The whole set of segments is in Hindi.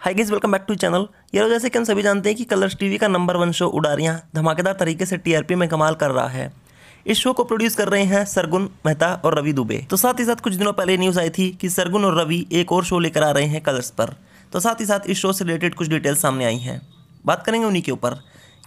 hi guys welcome back to channel यार जैसे कि हम सभी जानते हैं कि कलर्स टीवी का नंबर वन शो उड़ारियां धमाकेदार तरीके से टीआरपी में कमाल कर रहा है इस शो को प्रोड्यूस कर रहे हैं सरगुन मेहता और रवि दुबे तो साथ ही साथ कुछ दिनों पहले न्यूज़ आई थी कि सरगुन और रवि एक और शो लेकर आ रहे हैं कलर्स पर तो साथ ही साथ इस शो से रिलेटेड कुछ डिटेल्स सामने आई हैं बात करेंगे उन्हीं के ऊपर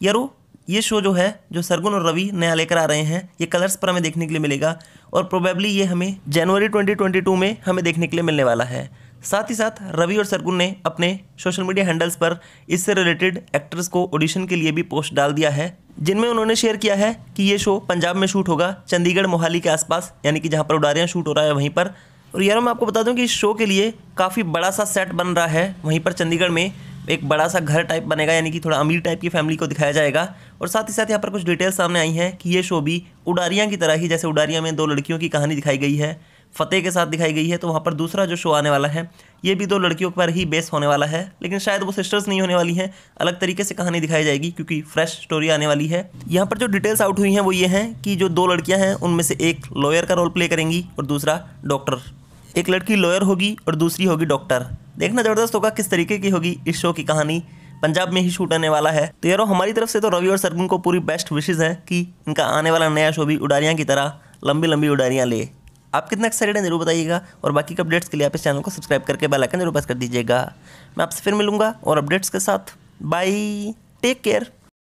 यारो ये शो जो है जो सरगुन और रवि नया लेकर आ रहे हैं ये कलर्स पर हमें देखने के लिए मिलेगा और प्रोबेबली ये हमें जनवरी 2022 में हमें देखने के लिए मिलने वाला है साथ ही साथ रवि और सरगुन ने अपने सोशल मीडिया हैंडल्स पर इससे रिलेटेड एक्टर्स को ऑडिशन के लिए भी पोस्ट डाल दिया है जिनमें उन्होंने शेयर किया है कि ये शो पंजाब में शूट होगा चंडीगढ़ मोहाली के आसपास यानी कि जहाँ पर उडारियाँ शूट हो रहा है वहीं पर और यार मैं आपको बता दूं कि इस शो के लिए काफ़ी बड़ा सा सेट बन रहा है वहीं पर चंडीगढ़ में एक बड़ा सा घर टाइप बनेगा यानी कि थोड़ा अमीर टाइप की फैमिली को दिखाया जाएगा और साथ ही साथ यहाँ पर कुछ डिटेल्स सामने आई हैं कि ये शो भी उडारियाँ की तरह ही जैसे उडारियाँ में दो लड़कियों की कहानी दिखाई गई है फ़तेह के साथ दिखाई गई है तो वहाँ पर दूसरा जो शो आने वाला है ये भी दो लड़कियों पर ही बेस होने वाला है लेकिन शायद वो सिस्टर्स नहीं होने वाली हैं अलग तरीके से कहानी दिखाई जाएगी क्योंकि फ्रेश स्टोरी आने वाली है यहाँ पर जो डिटेल्स आउट हुई हैं वो ये हैं कि जो दो लड़कियाँ हैं उनमें से एक लॉयर का रोल प्ले करेंगी और दूसरा डॉक्टर एक लड़की लॉयर होगी और दूसरी होगी डॉक्टर देखना ज़बरदस्त होगा किस तरीके की होगी इस शो की कहानी पंजाब में ही शूट आने वाला है तो यारो हमारी तरफ से तो रवि और सरगुन को पूरी बेस्ट विशेज़ हैं कि इनका आने वाला नया शो भी उडारियाँ की तरह लंबी लंबी उडारियाँ ले आप कितना एक्साइटेड है जरूर बताइएगा और बाकी के अपडेट्स के लिए आप इस चैनल को सब्सक्राइब करके बेल आइकन जरूर प्रेस कर दीजिएगा मैं आपसे फिर मिलूंगा और अपडेट्स के साथ बाय टेक केयर